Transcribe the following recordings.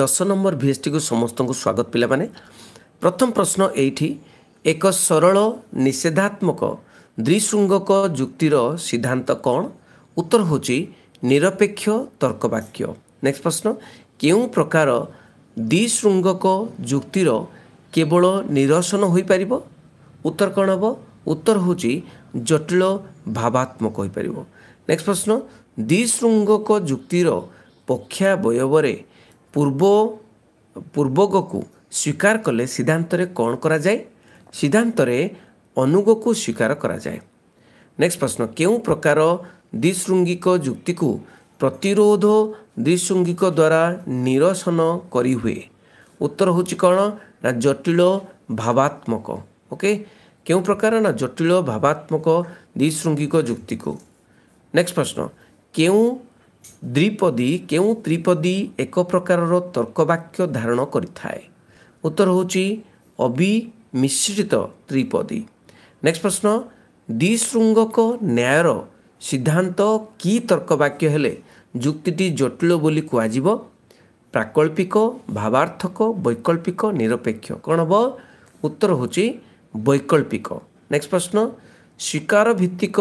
ଦଶ ନମ୍ବର ଭିଏସ୍ଟିକୁ ସମସ୍ତଙ୍କୁ ସ୍ୱାଗତ ପିଲାମାନେ ପ୍ରଥମ ପ୍ରଶ୍ନ ଏଇଠି ଏକ ସରଳ ନିଷେଧାତ୍ମକ ଦ୍ୱିଶୃଙ୍ଗକ ଯୁକ୍ତିର ସିଦ୍ଧାନ୍ତ କ'ଣ ଉତ୍ତର ହେଉଛି ନିରପେକ୍ଷ ତର୍କବାକ୍ୟ ନେକ୍ସଟ ପ୍ରଶ୍ନ କେଉଁ ପ୍ରକାର ଦ୍ୱିଶୃଙ୍ଗକ ଯୁକ୍ତିର କେବଳ ନିରସନ ହୋଇପାରିବ ଉତ୍ତର କ'ଣ ହେବ ଉତ୍ତର ହେଉଛି ଜଟିଳ ଭାବାତ୍ମକ ହୋଇପାରିବ ନେକ୍ସଟ ପ୍ରଶ୍ନ ଦ୍ୱିଶୃଙ୍ଗକ ଯୁକ୍ତିର ପକ୍ଷାବୟବରେ ପୂର୍ବ ପୂର୍ବଗକୁ ସ୍ୱୀକାର କଲେ ସିଦ୍ଧାନ୍ତରେ କ'ଣ କରାଯାଏ ସିଦ୍ଧାନ୍ତରେ ଅନୁଗକୁ ସ୍ୱୀକାର କରାଯାଏ ନେକ୍ସଟ ପ୍ରଶ୍ନ କେଉଁ ପ୍ରକାର ଦ୍ୱିଶୃଙ୍ଗିକ ଯୁକ୍ତିକୁ ପ୍ରତିରୋଧ ଦ୍ୱିଶୃଙ୍ଗିକ ଦ୍ୱାରା ନିରସନ କରିହୁଏ ଉତ୍ତର ହେଉଛି କ'ଣ ନା ଜଟିଳ ଭାବାତ୍ମକ ଓକେ କେଉଁ ପ୍ରକାର ନା ଜଟିଳ ଭାବାତ୍ମକ ଦ୍ୱିଶୃଙ୍ଗିକ ଯୁକ୍ତିକୁ ନେକ୍ସଟ ପ୍ରଶ୍ନ କେଉଁ ଦ୍ୱିପଦୀ କେଉଁ ତ୍ରିପଦୀ ଏକ ପ୍ରକାରର ତର୍କବାକ୍ୟ ଧାରଣ କରିଥାଏ ଉତ୍ତର ହେଉଛି ଅବିମିଶ୍ରିତ ତ୍ରିପଦୀ ନେକ୍ସଟ ପ୍ରଶ୍ନ ଦ୍ୱିଶୃଙ୍ଗକ ନ୍ୟାୟର ସିଦ୍ଧାନ୍ତ କି ତର୍କବାକ୍ୟ ହେଲେ ଯୁକ୍ତିଟି ଜଟିଳ ବୋଲି କୁହାଯିବ ପ୍ରାକଳ୍ପିକ ଭାବାର୍ଥକ ବୈକଳ୍ପିକ ନିରପେକ୍ଷ କ'ଣ ହେବ ଉତ୍ତର ହେଉଛି ବୈକଳ୍ପିକ ନେକ୍ସଟ ପ୍ରଶ୍ନ ସ୍ୱୀକାର ଭିତ୍ତିକ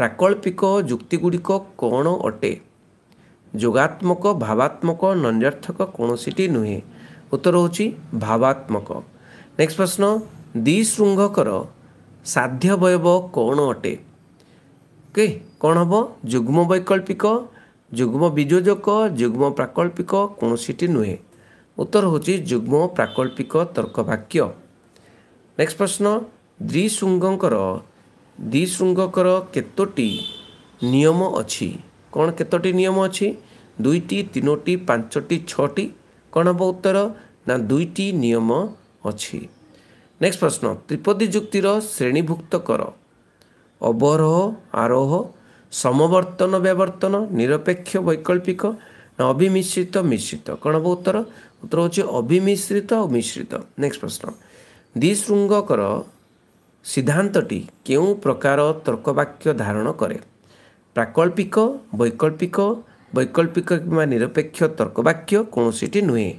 ପ୍ରାକଳ୍ପିକ ଯୁକ୍ତିଗୁଡ଼ିକ କ'ଣ ଅଟେ ଯୋଗାତ୍ମକ ଭାବାତ୍ମକ ନୈର୍ଥକ କୌଣସିଟି ନୁହେଁ ଉତ୍ତର ହେଉଛି ଭାବାତ୍ମକ ନେକ୍ସଟ ପ୍ରଶ୍ନ ଦ୍ୱିଶୃଙ୍ଗକର ସାଧ୍ୟବୟବ କ'ଣ ଅଟେ କେ କ'ଣ ହେବ ଯୁଗ୍ମ ବୈକଳ୍ପିକ ଯୁଗ୍ମ ବିଯୋଜକ ଯୁଗ୍ମ ପ୍ରାକଳ୍ପିକ କୌଣସିଟି ନୁହେଁ ଉତ୍ତର ହେଉଛି ଯୁଗ୍ମ ପ୍ରାକଳ୍ପିକ ତର୍କ ବାକ୍ୟ ନେକ୍ସଟ ପ୍ରଶ୍ନ ଦ୍ୱିଶୃଙ୍ଗଙ୍କର ଦ୍ୱିଶୃଙ୍ଗକର କେତୋଟି ନିୟମ ଅଛି କ'ଣ କେତୋଟି ନିୟମ ଅଛି ଦୁଇଟି ତିନୋଟି ପାଞ୍ଚଟି ଛଅଟି କ'ଣ ହେବ ଉତ୍ତର ନା ଦୁଇଟି ନିୟମ ଅଛି ନେକ୍ସଟ ପ୍ରଶ୍ନ ତ୍ରିପଦୀ ଯୁକ୍ତିର ଶ୍ରେଣୀଭୁକ୍ତ କର ଅବରୋହ ଆରୋହ ସମବର୍ତ୍ତନ ବ୍ୟବର୍ତ୍ତନ ନିରପେକ୍ଷ ବୈକଳ୍ପିକ ନା ଅଭିମିଶ୍ରିତ ମିଶ୍ରିତ କ'ଣ ହେବ ଉତ୍ତର ଉତ୍ତର ହେଉଛି ଅଭିମିଶ୍ରିତ ଆଉ ମିଶ୍ରିତ ନେକ୍ସଟ ପ୍ରଶ୍ନ ଦ୍ୱିଶୃଙ୍ଗକର ସିଦ୍ଧାନ୍ତଟି କେଉଁ ପ୍ରକାର ତର୍କବାକ୍ୟ ଧାରଣ କରେ ପ୍ରାକଳ୍ପିକ ବୈକଳ୍ପିକ ବୈକଳ୍ପିକ କିମ୍ବା ନିରପେକ୍ଷ ତର୍କବାକ୍ୟ କୌଣସିଟି ନୁହେଁ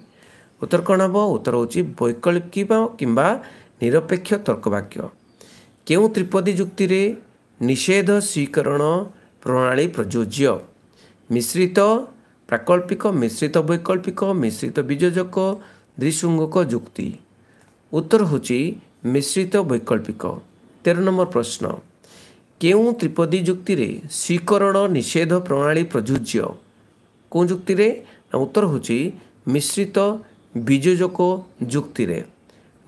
ଉତ୍ତର କ'ଣ ହେବ ଉତ୍ତର ହେଉଛି ବୈକଳ୍ପିକ କିମ୍ବା ନିରପେକ୍ଷ ତର୍କବାକ୍ୟ କେଉଁ ତ୍ରିପଦୀ ଯୁକ୍ତିରେ ନିଷେଧ ସ୍ୱୀକରଣ ପ୍ରଣାଳୀ ପ୍ରଯୁଜ୍ୟ ମିଶ୍ରିତ ପ୍ରାକଳ୍ପିକ ମିଶ୍ରିତ ବୈକଳ୍ପିକ ମିଶ୍ରିତ ବିଯୋଜକ ଦ୍ୱିଶୃଙ୍ଗକ ଯୁକ୍ତି ଉତ୍ତର ହେଉଛି ମିଶ୍ରିତ ବୈକଳ୍ପିକ ତେର ନମ୍ବର ପ୍ରଶ୍ନ କେଉଁ ତ୍ରିପଦୀ ଯୁକ୍ତିରେ ସ୍ୱୀକରଣ ନିଷେଧ ପ୍ରଣାଳୀ ପ୍ରଯୁଜ୍ୟ କେଉଁ ଯୁକ୍ତିରେ ଉତ୍ତର ହେଉଛି ମିଶ୍ରିତ ବିଯୋଜକ ଯୁକ୍ତିରେ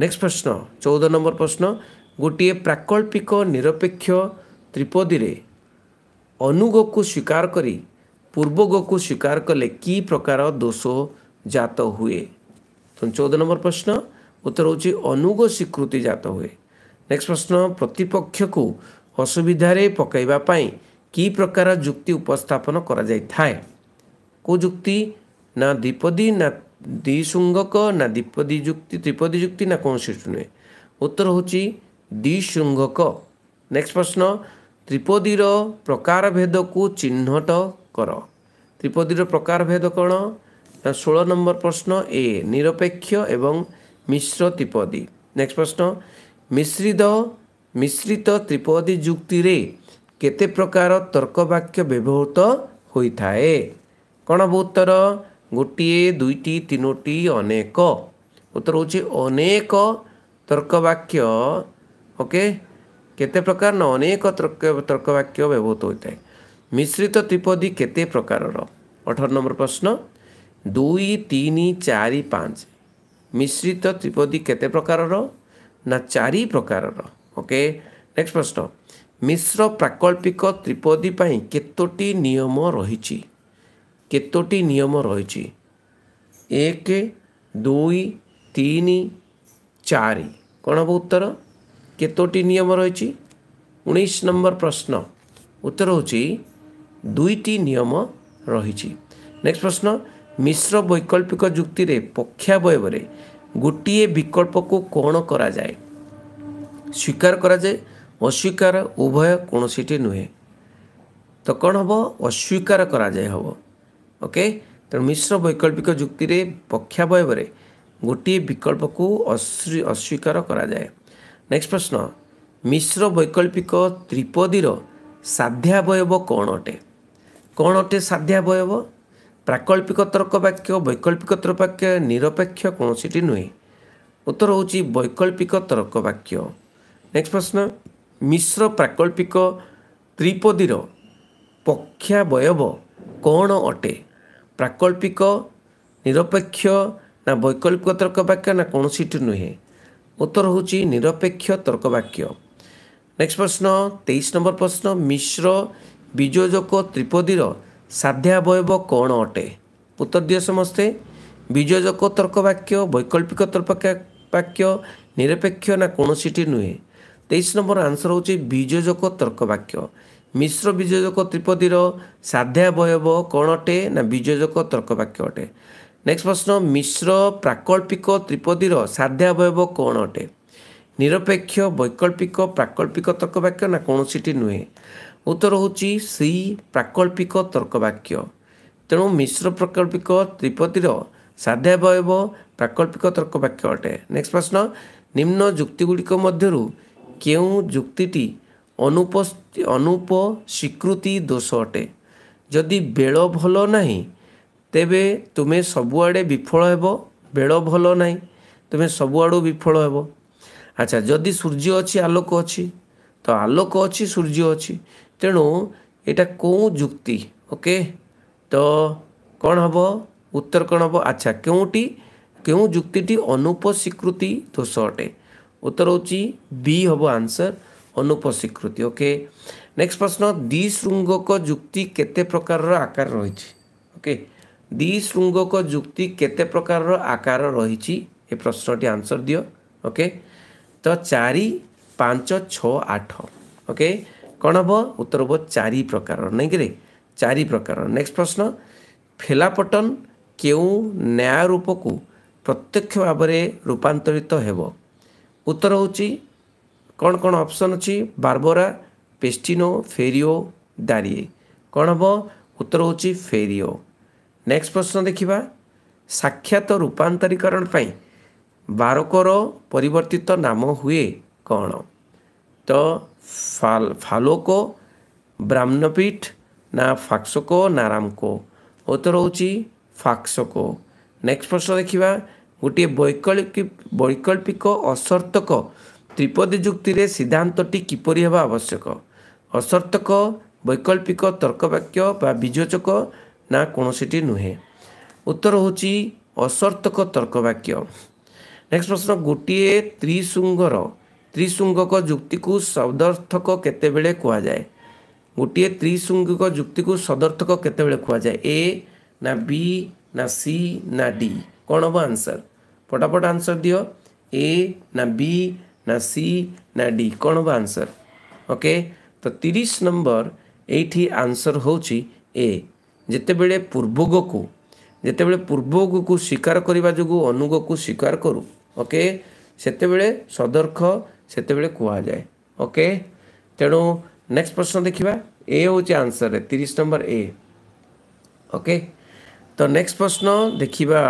ନେକ୍ସଟ ପ୍ରଶ୍ନ ଚଉଦ ନମ୍ବର ପ୍ରଶ୍ନ ଗୋଟିଏ ପ୍ରାକଳ୍ପିକ ନିରପେକ୍ଷ ତ୍ରିପଦୀରେ ଅନୁଗକୁ ସ୍ୱୀକାର କରି ପୂର୍ବଗକୁ ସ୍ୱୀକାର କଲେ କି ପ୍ରକାର ଦୋଷ ଜାତ ହୁଏ ତ ଚଉଦ ନମ୍ବର ପ୍ରଶ୍ନ ଉତ୍ତର ହେଉଛି ଅନୁଗ ସ୍ୱୀକୃତି ଜାତ ହୁଏ ନେକ୍ସଟ ପ୍ରଶ୍ନ ପ୍ରତିପକ୍ଷକୁ ଅସୁବିଧାରେ ପକାଇବା ପାଇଁ କି ପ୍ରକାର ଯୁକ୍ତି ଉପସ୍ଥାପନ କରାଯାଇଥାଏ କେଉଁ ଯୁକ୍ତି ନା ଦ୍ୱିପଦୀ ନା ଦ୍ୱିଶୃଙ୍ଗକ ନା ଦ୍ୱିପଦୀ ଯୁକ୍ତି ତ୍ରିପଦୀ ଯୁକ୍ତି ନା କୌଣସି ନୁହେଁ ଉତ୍ତର ହେଉଛି ଦ୍ୱିଶୃଙ୍ଗକ ନେକ୍ସଟ ପ୍ରଶ୍ନ ତ୍ରିପଦୀର ପ୍ରକାରଭେଦକୁ ଚିହ୍ନଟ କର ତ୍ରିପଦୀର ପ୍ରକାରଭେଦ କ'ଣ ନା ଷୋହଳ ନମ୍ବର ପ୍ରଶ୍ନ ଏ ନିରପେକ୍ଷ ଏବଂ ମିଶ୍ର ତ୍ରିପଦୀ ନେକ୍ସଟ ପ୍ରଶ୍ନ ମିଶ୍ରିତ ମିଶ୍ରିତ ତ୍ରିପଦୀ ଯୁକ୍ତିରେ କେତେ ପ୍ରକାର ତର୍କବାକ୍ୟ ବ୍ୟବହୃତ ହୋଇଥାଏ କ'ଣ ବହୁ ଉତ୍ତର ଗୋଟିଏ ଦୁଇଟି ତିନୋଟି ଅନେକ ଉତ୍ତର ହେଉଛି ଅନେକ ତର୍କବାକ୍ୟ ଓକେ କେତେ ପ୍ରକାର ନା ଅନେକ ତର୍କ ତର୍କବାକ୍ୟ ବ୍ୟବହୃତ ହୋଇଥାଏ ମିଶ୍ରିତ ତ୍ରିପଦୀ କେତେ ପ୍ରକାରର ଅଠର ନମ୍ବର ପ୍ରଶ୍ନ ଦୁଇ ତିନି ଚାରି ପାଞ୍ଚ ମିଶ୍ରିତ ତ୍ରିପଦୀ କେତେ ପ୍ରକାରର ନା ଚାରି ପ୍ରକାରର ଓକେ ନେକ୍ସଟ ପ୍ରଶ୍ନ ମିଶ୍ର ପ୍ରାକଳ୍ପିକ ତ୍ରିପଦୀ ପାଇଁ କେତୋଟି ନିୟମ ରହିଛି କେତୋଟି ନିୟମ ରହିଛି ଏକ ଦୁଇ ତିନି ଚାରି କ'ଣ ହେବ ଉତ୍ତର କେତୋଟି ନିୟମ ରହିଛି ଉଣେଇଶ ନମ୍ବର ପ୍ରଶ୍ନ ଉତ୍ତର ହେଉଛି ଦୁଇଟି ନିୟମ ରହିଛି ନେକ୍ସଟ ପ୍ରଶ୍ନ ମିଶ୍ର ବୈକଳ୍ପିକ ଯୁକ୍ତିରେ ପକ୍ଷାବୟବରେ ଗୋଟିଏ ବିକଳ୍ପକୁ କ'ଣ କରାଯାଏ ସ୍ୱୀକାର କରାଯାଏ ଅସ୍ୱୀକାର ଉଭୟ କୌଣସିଟି ନୁହେଁ ତ କ'ଣ ହେବ ଅସ୍ୱୀକାର କରାଯାଏ ହେବ ଓକେ ତେଣୁ ମିଶ୍ର ବୈକଳ୍ପିକ ଯୁକ୍ତିରେ ପକ୍ଷାବୟବରେ ଗୋଟିଏ ବିକଳ୍ପକୁ ଅସ୍ୱୀକାର କରାଯାଏ ନେକ୍ସଟ ପ୍ରଶ୍ନ ମିଶ୍ର ବୈକଳ୍ପିକ ତ୍ରିପଦୀର ସାଧ୍ୟାବୟବ କ'ଣ ଅଟେ କ'ଣ ଅଟେ ସାଧ୍ୟାବୟବ ପ୍ରାକଳ୍ପିକ ତର୍କ ବାକ୍ୟ ବୈକଳ୍ପିକ ତର୍କ ବାକ୍ୟ ନିରପେକ୍ଷ କୌଣସିଟି ନୁହେଁ ଉତ୍ତର ହେଉଛି ବୈକଳ୍ପିକ ତର୍କ ବାକ୍ୟ ନେକ୍ସଟ ପ୍ରଶ୍ନ ମିଶ୍ର ପ୍ରାକଳ୍ପିକ ତ୍ରିପଦୀର ପକ୍ଷାବୟବ କ'ଣ ଅଟେ ପ୍ରାକଳ୍ପିକ ନିରପେକ୍ଷ ନା ବୈକଳ୍ପିକ ତର୍କ ବାକ୍ୟ ନା କୌଣସିଠି ନୁହେଁ ଉତ୍ତର ହେଉଛି ନିରପେକ୍ଷ ତର୍କ ବାକ୍ୟ ନେକ୍ସଟ ପ୍ରଶ୍ନ ତେଇଶ ନମ୍ବର ପ୍ରଶ୍ନ ମିଶ୍ର ବିଯୋଜକ ତ୍ରିପଦୀର ସାଧ୍ୟାବୟବ କ'ଣ ଅଟେ ଉତ୍ତର ଦିଅ ସମସ୍ତେ ବିଯୋଜକ ତର୍କ ବାକ୍ୟ ବୈକଳ୍ପିକ ତର୍କ ବାକ୍ୟ ନିରପେକ୍ଷ ନା କୌଣସିଠି ନୁହେଁ ତେଇଶ ନମ୍ବର ଆନ୍ସର ହେଉଛି ବିଜୋଜକ ତର୍କବାକ୍ୟ ମିଶ୍ର ବିଜୋଜକ ତ୍ରିପଦୀର ସାଧ୍ୟାବୟବ କ'ଣ ଅଟେ ନା ବିଜୋଜକ ତର୍କବାକ୍ୟ ଅଟେ ନେକ୍ସଟ ପ୍ରଶ୍ନ ମିଶ୍ର ପ୍ରାକଳ୍ପିକ ତ୍ରିପଦୀର ସାଧ୍ୟାବୟବ କ'ଣ ଅଟେ ନିରପେକ୍ଷ ବୈକଳ୍ପିକ ପ୍ରାକଳ୍ପିକ ତର୍କ ବାକ୍ୟ ନା କୌଣସିଟି ନୁହେଁ ଉତ୍ତର ହେଉଛି ସେଇ ପ୍ରାକଳ୍ପିକ ତର୍କବାକ୍ୟ ତେଣୁ ମିଶ୍ର ପ୍ରକଳ୍ପିକ ତ୍ରିପଦୀର ସାଧ୍ୟାବୟବ ପ୍ରାକଳ୍ପିକ ତର୍କ ବାକ୍ୟ ଅଟେ ନେକ୍ସଟ ପ୍ରଶ୍ନ ନିମ୍ନ ଯୁକ୍ତିଗୁଡ଼ିକ ମଧ୍ୟରୁ କେଉଁ ଯୁକ୍ତିଟି ଅନୁପସ୍ୱୀକୃତି ଦୋଷ ଅଟେ ଯଦି ବେଳ ଭଲ ନାହିଁ ତେବେ ତୁମେ ସବୁଆଡ଼େ ବିଫଳ ହେବ ବେଳ ଭଲ ନାହିଁ ତୁମେ ସବୁଆଡ଼ୁ ବିଫଳ ହେବ ଆଚ୍ଛା ଯଦି ସୂର୍ଯ୍ୟ ଅଛି ଆଲୋକ ଅଛି ତ ଆଲୋକ ଅଛି ସୂର୍ଯ୍ୟ ଅଛି ତେଣୁ ଏଇଟା କେଉଁ ଯୁକ୍ତି ଓକେ ତ କ'ଣ ହେବ ଉତ୍ତର କ'ଣ ହେବ ଆଚ୍ଛା କେଉଁଟି କେଉଁ ଯୁକ୍ତିଟି ଅନୁପସ୍ୱୀକୃତି ଦୋଷ ଅଟେ উত্তর হচ্ছে বি হব আনসর অনুপস্বীকৃতি ওকে নেক্সট প্রশ্ন দ্বিশৃঙ্গক যুক্তি কেতে প্রকারর আকার রয়েছে ওকে দ্বিশৃঙ্গক যুক্তি কেতে প্রকারর আকার রয়েছে এই প্রশ্নটি আনসর দিও ওকে তো চারি পাঁচ ছ আঠ ওকে କ'ଣ ହେବ ଉତ୍ତର ହେବ ଚାରି ପ୍ରକାରର ନାଇଁକିରେ ଚାରି ପ୍ରକାରର ନେକ୍ସଟ ପ୍ରଶ୍ନ ଫେଲାପଟନ୍ କେଉଁ ନ୍ୟାୟ ରୂପକୁ ପ୍ରତ୍ୟକ୍ଷ ଭାବରେ ରୂପାନ୍ତରିତ ହେବ ଉତ୍ତର ହେଉଛି କ'ଣ କ'ଣ ଅପସନ୍ ଅଛି ବାର୍ବୋରା ପେଷ୍ଟିନୋ ଫେରିଓ ଡାରିଏ କ'ଣ ହେବ ଉତ୍ତର ହେଉଛି ଫେରିଓ ନେକ୍ସଟ ପ୍ରଶ୍ନ ଦେଖିବା ସାକ୍ଷାତ ରୂପାନ୍ତରୀକରଣ ପାଇଁ ବାରକର ପରିବର୍ତ୍ତିତ ନାମ ହୁଏ କ'ଣ ତ ଫାଲୋକ ବ୍ରାହ୍ମଣପୀଠ ନା ଫାକ୍ସୋକୋ ନା ରାମକୋ ଉତ୍ତର ହେଉଛି ଫାକ୍ସୋକୋ ନେକ୍ସଟ ପ୍ରଶ୍ନ ଦେଖିବା ଗୋଟିଏ ବୈକଳ୍ପିକ ବୈକଳ୍ପିକ ଅସର୍ତ୍ତକ ତ୍ରିପଦୀ ଯୁକ୍ତିରେ ସିଦ୍ଧାନ୍ତଟି କିପରି ହେବା ଆବଶ୍ୟକ ଅସର୍ତ୍ତକ ବୈକଳ୍ପିକ ତର୍କବାକ୍ୟ ବା ବିଯୋଚକ ନା କୌଣସିଟି ନୁହେଁ ଉତ୍ତର ହେଉଛି ଅସର୍ତ୍ତକ ବାକ୍ୟ ନେକ୍ସଟ ପ୍ରଶ୍ନ ଗୋଟିଏ ତ୍ରିଶୃଙ୍ଗର ତ୍ରିଶୃଙ୍ଗକ ଯୁକ୍ତିକୁ ସଦର୍ଥକ କେତେବେଳେ କୁହାଯାଏ ଗୋଟିଏ ତ୍ରିଶୃଙ୍ଗିକ ଯୁକ୍ତିକୁ ସଦର୍ଥକ କେତେବେଳେ କୁହାଯାଏ ଏ ନା ବି ନା ସି ନା ଡି କ'ଣ ହେବ ଆନ୍ସର फटाफट आंसर दियो ए ना बी ना सी ना डी कौन हो आंसर ओके तो तीस नंबर ये आंसर हूँ ए ଯେତେବେଳେ ପୂର୍ବଗକୁ ଯେତେବେଳେ ପୂର୍ବଗକୁ ସ୍ୱୀକାର କରିବା ଯୋଗୁଁ ଅନୁଗକୁ ସ୍ୱୀକାର କରୁ ଓକେ ସେତେବେଳେ ସଦର୍ଥ ସେତେବେଳେ କୁହାଯାଏ ଓକେ ତେଣୁ ନେକ୍ସଟ ପ୍ରଶ୍ନ ଦେଖିବା ଏ ହେଉଛି ଆନ୍ସର ତିରିଶ ନମ୍ବର ଏ ଓକେ ତ ନେକ୍ସଟ ପ୍ରଶ୍ନ ଦେଖିବା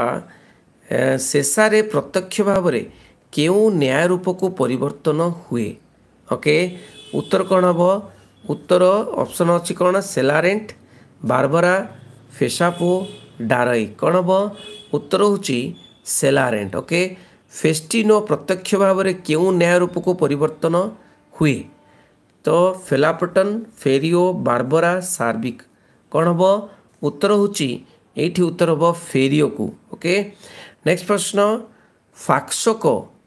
ଶେଷାରେ ପ୍ରତ୍ୟକ୍ଷ ଭାବରେ କେଉଁ ନ୍ୟାୟ ରୂପକୁ ପରିବର୍ତ୍ତନ ହୁଏ ଓକେ ଉତ୍ତର କ'ଣ ହେବ ଉତ୍ତର ଅପସନ୍ ଅଛି କ'ଣ ସେଲାରେଣ୍ଟ ବାରବରା ଫେସାପୋ ଡାରଇ କ'ଣ ହେବ ଉତ୍ତର ହେଉଛି ସେଲାରେଣ୍ଟ ଓକେ ଫେଷ୍ଟିନୋ ପ୍ରତ୍ୟକ୍ଷ ଭାବରେ କେଉଁ ନ୍ୟାୟ ରୂପକୁ ପରିବର୍ତ୍ତନ ହୁଏ ତ ଫେଲାପଟନ୍ ଫେରିଓ ବାରବରା ସାର୍ବିକ କ'ଣ ହେବ ଉତ୍ତର ହେଉଛି ଏଇଠି ଉତ୍ତର ହେବ ଫେରିଓକୁ ଓକେ ନେକ୍ସଟ ପ୍ରଶ୍ନ ଫାକ୍ସୋକ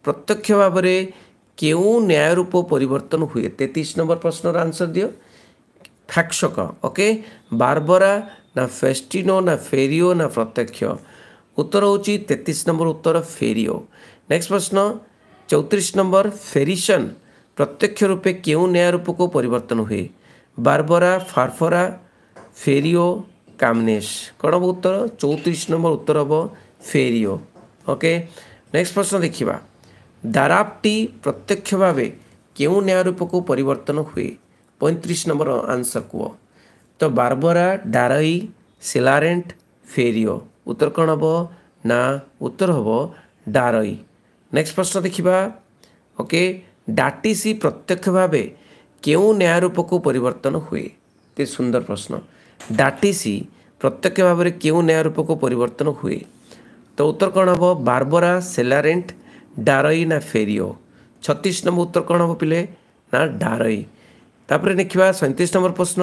ପ୍ରତ୍ୟକ୍ଷ ଭାବରେ କେଉଁ ନ୍ୟାୟ ରୂପ ପରିବର୍ତ୍ତନ ହୁଏ ତେତିଶ ନମ୍ବର ପ୍ରଶ୍ନର ଆନ୍ସର ଦିଅ ଫ୍ୟାକ୍ସକ ଓକେ ବାରବରା ନା ଫେଷ୍ଟିନୋ ନା ଫେରିଓ ନା ପ୍ରତ୍ୟକ୍ଷ ଉତ୍ତର ହେଉଛି ତେତିଶ ନମ୍ବର ଉତ୍ତର ଫେରିଓ ନେକ୍ସଟ ପ୍ରଶ୍ନ ଚଉତିରିଶ ନମ୍ବର ଫେରିସନ୍ ପ୍ରତ୍ୟକ୍ଷ ରୂପେ କେଉଁ ନ୍ୟାୟ ରୂପକୁ ପରିବର୍ତ୍ତନ ହୁଏ ବାରବରା ଫାରଫରା ଫେରିଓ କାମନେସ୍ କ'ଣ ହେବ ଉତ୍ତର ଚଉତିରିଶ ନମ୍ବର ଉତ୍ତର ହେବ ફેરિયો ઓકે નેક્સ્ટ પ્રશ્ન ଦେଖିବା ଦାରାବଟି ପ୍ରତ୍ୟକ୍ଷ ଭାବେ କେଉଁ ନ୍ୟାୟ ରୂପକୁ ପରିବର୍ତ୍ତନ ହୁଏ ପଇଁତିରିଶ ନମ୍ବର ଆନ୍ସର୍ କୁହ ତ ବାର୍ବରା ଡାରଇ ସିଲାରେଣ୍ଟ ଫେରିଓ ଉତ୍ତର କ'ଣ ହେବ ନା ଉତ୍ତର ହେବ ଡାରଇ ନେକ୍ସଟ ପ୍ରଶ୍ନ ଦେଖିବା ଓକେ ଡାଟିସି ପ୍ରତ୍ୟକ୍ଷ ଭାବେ କେଉଁ ନ୍ୟାୟ ରୂପକୁ ପରିବର୍ତ୍ତନ ହୁଏ ଏତେ ସୁନ୍ଦର ପ୍ରଶ୍ନ ଡାଟିସି ପ୍ରତ୍ୟକ୍ଷ ଭାବରେ କେଉଁ ନ୍ୟାୟ ରୂପକୁ ପରିବର୍ତ୍ତନ ହୁଏ ତ ଉତ୍ତର କ'ଣ ହେବ ବାର୍ବରା ସେଲାରେଣ୍ଟ ଡାରଇ ନା ଫେରିଓ ଛତିଶ ନମ୍ବର ଉତ୍ତର କ'ଣ ହେବ ପିଲେ ନା ଡାରଇ ତାପରେ ଦେଖିବା ସଇଁତିରିଶ ନମ୍ବର ପ୍ରଶ୍ନ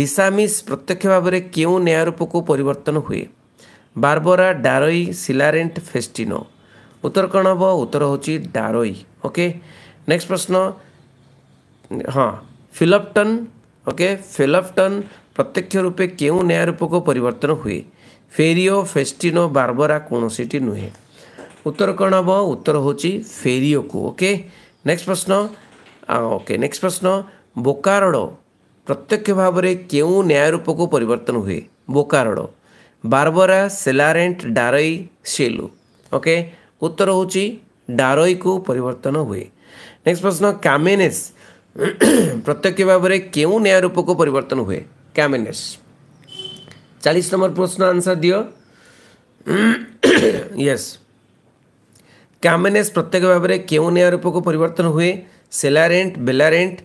ଡିସାମିସ୍ ପ୍ରତ୍ୟକ୍ଷ ଭାବରେ କେଉଁ ନ୍ୟାୟ ରୂପକୁ ପରିବର୍ତ୍ତନ ହୁଏ ବାର୍ବରା ଡାରଇ ସିଲାରେଣ୍ଟ ଫେଷ୍ଟିନୋ ଉତ୍ତର କ'ଣ ହେବ ଉତ୍ତର ହେଉଛି ଡାରଇ ଓକେ ନେକ୍ସଟ ପ୍ରଶ୍ନ ହଁ ଫିଲପଟନ୍ ଓକେ ଫିଲପଟନ୍ ପ୍ରତ୍ୟକ୍ଷ ରୂପେ କେଉଁ ନ୍ୟାୟ ରୂପକୁ ପରିବର୍ତ୍ତନ ହୁଏ ଫେରିଓ ଫେଷ୍ଟିନୋ ବାର୍ବରା କୌଣସିଟି ନୁହେଁ ଉତ୍ତର କ'ଣ ହେବ ଉତ୍ତର ହେଉଛି ଫେରିଓକୁ ଓକେ ନେକ୍ସଟ ପ୍ରଶ୍ନ ଓକେ ନେକ୍ସଟ ପ୍ରଶ୍ନ ବୋକାରଡ଼ ପ୍ରତ୍ୟକ୍ଷ ଭାବରେ କେଉଁ ନ୍ୟାୟ ରୂପକୁ ପରିବର୍ତ୍ତନ ହୁଏ ବୋକାରଡ଼ ବାର୍ବରା ସେଲାରେଣ୍ଟ ଡାରଇ ସେଲୁ ଓକେ ଉତ୍ତର ହେଉଛି ଡାରଇକୁ ପରିବର୍ତ୍ତନ ହୁଏ ନେକ୍ସଟ ପ୍ରଶ୍ନ କାମେନେସ୍ ପ୍ରତ୍ୟକ୍ଷ ଭାବରେ କେଉଁ ନ୍ୟାୟ ରୂପକୁ ପରିବର୍ତ୍ତନ ହୁଏ କ୍ୟାମେନେସ୍ चालीस नंबर प्रश्न आंसर दियो यस कैमेनेस प्रत्येक भाव में क्यों नया रूप को परिवर्तन हुए सेलारेंट बेलारेंट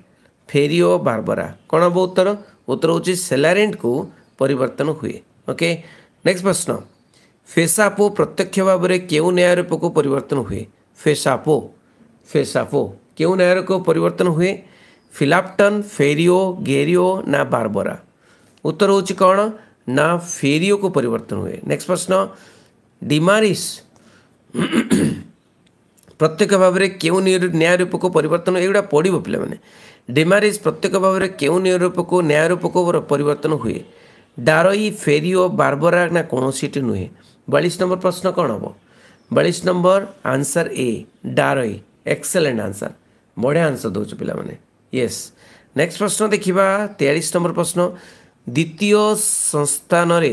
फेरियो बारबरा कौन हम उत्तर उत्तर हूँ सेलारेंट को परिवर्तन हुए ओके नेक्स्ट प्रश्न फेसापो प्रत्यक्ष भाव में क्यों नया रूप को परिवर्तन हुए फेसापो फेसापो क्यों नया रूप को परिवर्तन हुए फिलाप्टन फेरियो गेरियो ना बारबरा उत्तर हूँ कौन ના ફેરીઓ को परिवर्तन हुए नेक्स्ट प्रश्न डिमारिस ପ୍ରତ୍ୟେକ ଭାବରେ କେଉଁ ନ୍ୟାୟରୂପକୁ ପରିବର୍ତ୍ତନ ଏଗୁଡ଼ା ପଡ଼ିବ ପିଲାମାନେ ଡେମାରିଜ୍ ପ୍ରତ୍ୟେକ ଭାବରେ କେଉଁ ନ୍ୟାୟରୂପକୁ ନ୍ୟାୟରୂପକୁ ପରିବର୍ତ୍ତନ ହୁଏ ଡାରଇ ଫେରିଓ ବାର୍ବରା ନା କୌଣସିଟି ନୁହେଁ ବାଳିଶ ନମ୍ବର ପ୍ରଶ୍ନ କ'ଣ ହେବ ବାଳିଶ ନମ୍ବର ଆନ୍ସର୍ ଏ ଡାରଇ ଏକ୍ସେଲେଣ୍ଟ ଆନ୍ସର୍ ବଢ଼ିଆ ଆନ୍ସର୍ ଦେଉଛୁ ପିଲାମାନେ ୟେସ୍ ନେକ୍ସଟ ପ୍ରଶ୍ନ ଦେଖିବା ତେୟାଳିଶ ନମ୍ବର ପ୍ରଶ୍ନ ଦ୍ୱିତୀୟ ସଂସ୍ଥାନରେ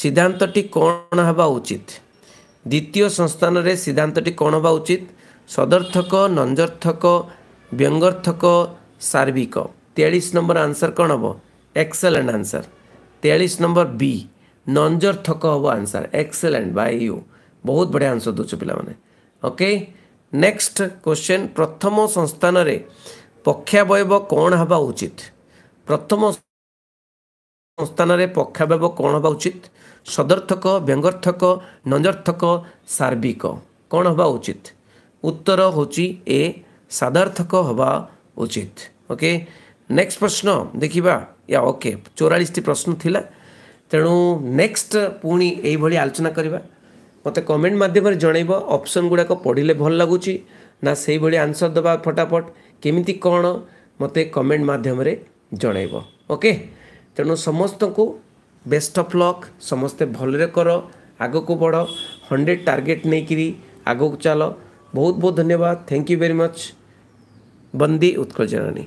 ସିଦ୍ଧାନ୍ତଟି କ'ଣ ହେବା ଉଚିତ ଦ୍ୱିତୀୟ ସଂସ୍ଥାନରେ ସିଦ୍ଧାନ୍ତଟି କ'ଣ ହେବା ଉଚିତ ସଦର୍ଥକ ନଞ୍ଜର୍ଥକ ବ୍ୟଙ୍ଗର୍ଥକ ସାର୍ବିକ ତେୟାଳିଶ ନମ୍ବର ଆନ୍ସର୍ କ'ଣ ହେବ ଏକ୍ସେଲେଣ୍ଟ ଆନ୍ସର୍ ତେୟାଳିଶ ନମ୍ବର ବି ନଞ୍ଜର୍ଥକ ହେବ ଆନ୍ସର୍ ଏକ୍ସେଲେଣ୍ଟ ବାଇ ୟୁ ବହୁତ ବଢ଼ିଆ ଆନ୍ସର୍ ଦେଉଛୁ ପିଲାମାନେ ଓକେ ନେକ୍ସଟ କ୍ୱେଶ୍ଚନ୍ ପ୍ରଥମ ସଂସ୍ଥାନରେ ପକ୍ଷାବୟବ କ'ଣ ହେବା ଉଚିତ ପ୍ରଥମ ସଂସ୍ଥାନରେ ପକ୍ଷାଭାବ କ'ଣ ହେବା ଉଚିତ ସଦର୍ଥକ ବ୍ୟଙ୍ଗର୍ଥକ ନଞ୍ଜର୍ଥକ ସାର୍ବିକ କ'ଣ ହେବା ଉଚିତ ଉତ୍ତର ହେଉଛି ଏ ସାଧାର୍ଥକ ହେବା ଉଚିତ ଓକେ ନେକ୍ସଟ ପ୍ରଶ୍ନ ଦେଖିବା ୟା ଓକେ ଚଉରାଳିଶଟି ପ୍ରଶ୍ନ ଥିଲା ତେଣୁ ନେକ୍ସଟ ପୁଣି ଏଇଭଳି ଆଲୋଚନା କରିବା ମୋତେ କମେଣ୍ଟ ମାଧ୍ୟମରେ ଜଣାଇବ ଅପସନ୍ ଗୁଡ଼ାକ ପଢ଼ିଲେ ଭଲ ଲାଗୁଛି ନା ସେଇଭଳି ଆନ୍ସର ଦେବା ଫଟାଫଟ କେମିତି କ'ଣ ମୋତେ କମେଣ୍ଟ ମାଧ୍ୟମରେ ଜଣାଇବ ଓକେ ତେଣୁ ସମସ୍ତଙ୍କୁ ବେଷ୍ଟ ଅଫ୍ ଲକ୍ ସମସ୍ତେ ଭଲରେ କର ଆଗକୁ ବଢ଼ ହଣ୍ଡ୍ରେଡ଼ ଟାର୍ଗେଟ୍ ନେଇକିରି ଆଗକୁ ଚାଲ ବହୁତ ବହୁତ ଧନ୍ୟବାଦ ଥ୍ୟାଙ୍କ ୟୁ ଭେରି ମଚ୍ ବନ୍ଦୀ ଉତ୍କଳ ଜେନାନୀ